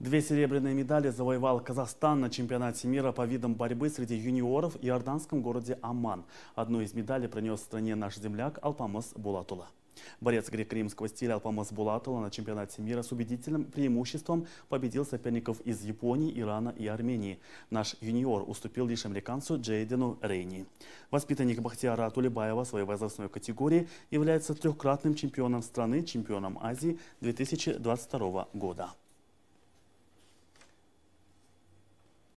Две серебряные медали завоевал Казахстан на чемпионате мира по видам борьбы среди юниоров в иорданском городе Аман. Одну из медалей принес в стране наш земляк Алпамас Булатула. Борец греко-римского стиля Алпамас Булатула на чемпионате мира с убедительным преимуществом победил соперников из Японии, Ирана и Армении. Наш юниор уступил лишь американцу Джейдену Рейни. Воспитанник Бахтиара Тулебаева своей возрастной категории является трехкратным чемпионом страны, чемпионом Азии 2022 года.